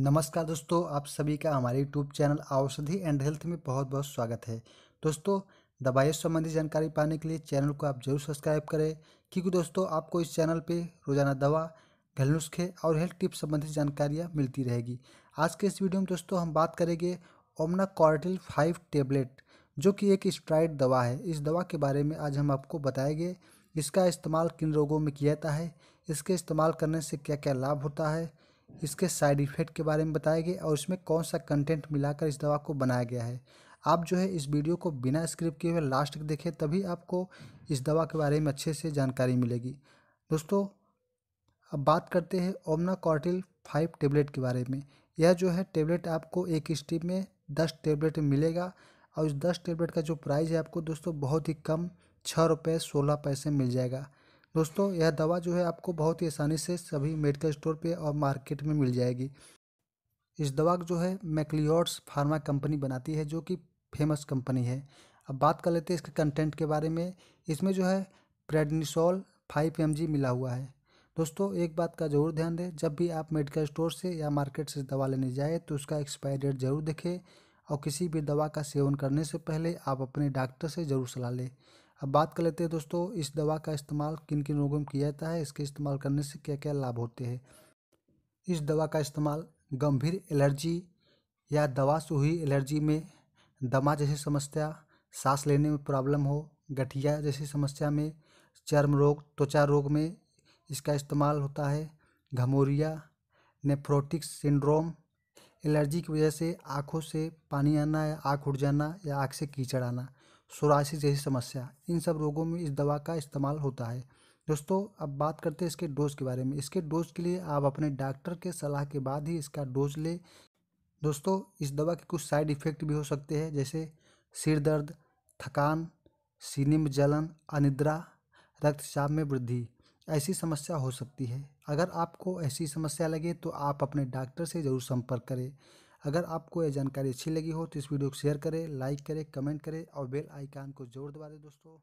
नमस्कार दोस्तों आप सभी का हमारे यूट्यूब चैनल औषधि एंड हेल्थ में बहुत बहुत स्वागत है दोस्तों दवाइयों संबंधी जानकारी पाने के लिए चैनल को आप जरूर सब्सक्राइब करें क्योंकि दोस्तों आपको इस चैनल पे रोजाना दवा घरेलू नुस्खे और हेल्थ टिप्स संबंधी जानकारियाँ मिलती रहेगी आज के इस वीडियो में दोस्तों हम बात करेंगे ओमना कॉर्टिल फाइव टेबलेट जो कि एक स्ट्राइड दवा है इस दवा के बारे में आज हम आपको बताएंगे इसका इस्तेमाल किन रोगों में किया जाता है इसके इस्तेमाल करने से क्या क्या लाभ होता है इसके साइड इफ़ेक्ट के बारे में बताया गया और इसमें कौन सा कंटेंट मिलाकर इस दवा को बनाया गया है आप जो है इस वीडियो को बिना स्क्रिप्ट किए हुए लास्ट तक देखें तभी आपको इस दवा के बारे में अच्छे से जानकारी मिलेगी दोस्तों अब बात करते हैं ओमना कॉर्टिल फाइव टेबलेट के बारे में यह जो है टेबलेट आपको एक स्टीप में दस टेबलेट मिलेगा और इस दस टेबलेट का जो प्राइस है आपको दोस्तों बहुत ही कम छः रुपये सोलह पैसे मिल जाएगा दोस्तों यह दवा जो है आपको बहुत ही आसानी से सभी मेडिकल स्टोर पे और मार्केट में मिल जाएगी इस दवा जो है मैकलियोड्स फार्मा कंपनी बनाती है जो कि फेमस कंपनी है अब बात कर लेते हैं इसके कंटेंट के बारे में इसमें जो है प्रेडनिसोल फाइव एम मिला हुआ है दोस्तों एक बात का ज़रूर ध्यान दें जब भी आप मेडिकल स्टोर से या मार्केट से दवा लेने जाए तो उसका एक्सपायरी डेट ज़रूर देखें और किसी भी दवा का सेवन करने से पहले आप अपने डॉक्टर से ज़रूर सलाह लें अब बात कर लेते हैं दोस्तों इस दवा का इस्तेमाल किन किन रोगों में किया जाता है इसके इस्तेमाल करने से क्या क्या लाभ होते हैं इस दवा का इस्तेमाल गंभीर एलर्जी या दवा से हुई एलर्जी में दमा जैसी समस्या सांस लेने में प्रॉब्लम हो गठिया जैसी समस्या में चर्म रोग त्वचा रोग में इसका इस्तेमाल होता है घमोरिया नेफ्रोटिक सिंड्रोम एलर्जी की वजह से आँखों से पानी आना या आँख उड़ जाना या आँख से कीचड़ आना सोरासी जैसी समस्या इन सब रोगों में इस दवा का इस्तेमाल होता है दोस्तों अब बात करते हैं इसके डोज के बारे में इसके डोज के लिए आप अपने डॉक्टर के सलाह के बाद ही इसका डोज लें दोस्तों इस दवा के कुछ साइड इफ़ेक्ट भी हो सकते हैं जैसे सिर दर्द थकान सीने में जलन अनिद्रा रक्तचाप में वृद्धि ऐसी समस्या हो सकती है अगर आपको ऐसी समस्या लगे तो आप अपने डॉक्टर से ज़रूर संपर्क करें अगर आपको यह जानकारी अच्छी लगी हो तो इस वीडियो को शेयर करें लाइक करें कमेंट करें और बेल आइकान को जोर दबा दें दोस्तों